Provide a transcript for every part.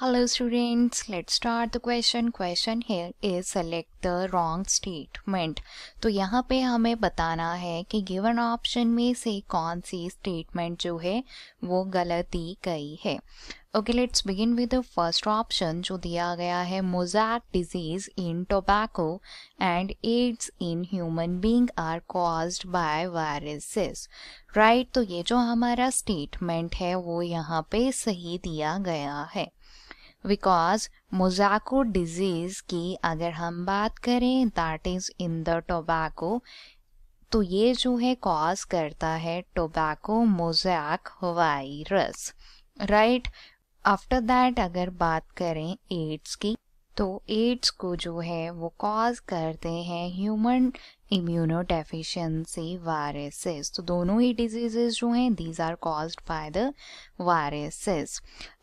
Hello students let start the question question here is select the wrong statement तो यहाँ पे हमें बताना है कि गिवन ऑप्शन में से कौन सी स्टेटमेंट जो है वो गलत दी गई है okay let's begin with the first option जो दिया गया है mosaic disease in tobacco and AIDS in human being are caused by viruses right तो ये जो हमारा स्टेटमेंट है वो यहाँ पे सही दिया गया है बिकॉज मोजाको डिजीज की अगर हम बात करें that is in the tobacco तो ये जो है कॉज करता है tobacco mosaic virus right after that अगर बात करें एड्स की तो एड्स को जो है वो कॉज करते हैं ह्यूमन इम्यूनोडेफिशिएंसी वायरसेस तो दोनों ही डिजीजेस जो हैं these are caused by the viruses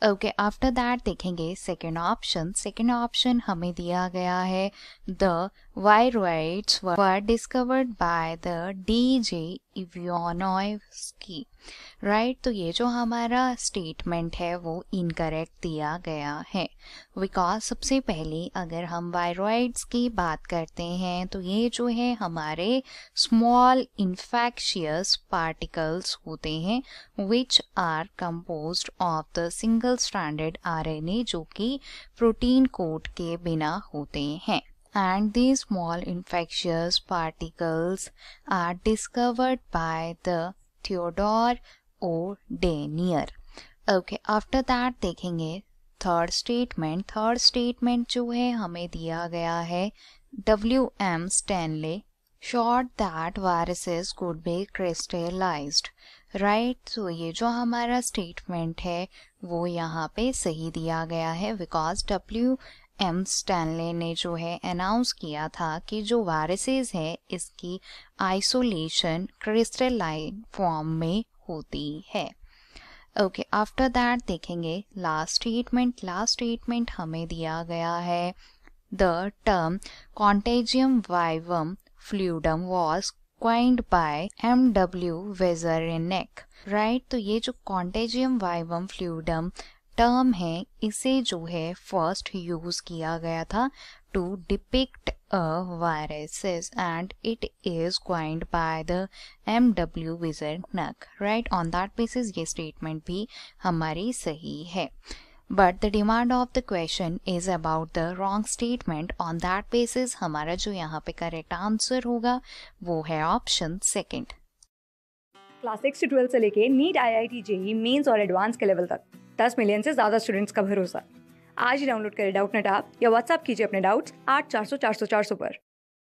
okay after that देखेंगे सेकेंड ऑप्शन सेकेंड ऑप्शन हमें दिया गया है the viroids were discovered by the D J Ivanovsky right तो ये जो हमारा स्टेटमेंट है वो इनकरेक्ट दिया गया है बिकॉज सबसे पहले अगर हम वायरॉइड्स की बात करते हैं तो ये जो है हम हमारे स्मॉल इन्फेक्शियस पार्टिकल्स होते हैं which are compose of the single standard RNA जो कि प्रोटीन कोट के बिना होते हैं and these small infectious particles are discovered by the Theodore O. Denier. Okay, after that देखेंगे थर्ड स्टेटमेंट थर्ड स्टेटमेंट जो है हमें दिया गया है W M Stanley showed that viruses could be crystallized right right, so ये जो हमारा स्टेटमेंट है वो यहाँ पे सही दिया गया है बिकॉज डब्ल्यू एम स्टैनले ने जो है अनाउंस किया था कि जो वायरसेस है इसकी आइसोलेशन क्रिस्टलाइन फॉर्म में होती है ओके आफ्टर दैट देखेंगे लास्ट स्टेटमेंट लास्ट स्टेटमेंट हमें दिया गया है the term contagium vivum fluidum was coined by M W Beijerinck right तो ये जो कॉन्टेजियम वाइवम फ्लूडम टर्म है इसे जो है फर्स्ट यूज किया गया था to depict viruses and it is coined by the M W Beijerinck right on that basis ये स्टेटमेंट भी हमारी सही है but the demand of the question is about the wrong statement on that basis हमारा जो यहाँ पे correct answer होगा वो है ऑप्शन सेकेंड क्लास सिक्स से ट्वेल्थ से लेके NEET I I T JEE Mains और एडवांस के लेवल तक दस मिलियन से ज़्यादा स्टूडेंट्स का भरोसा आज ही डाउनलोड करें डाउट नेट आप या व्हाट्सअप कीजिए अपने डाउट्स आठ चार सौ चार सौ चार सौ पर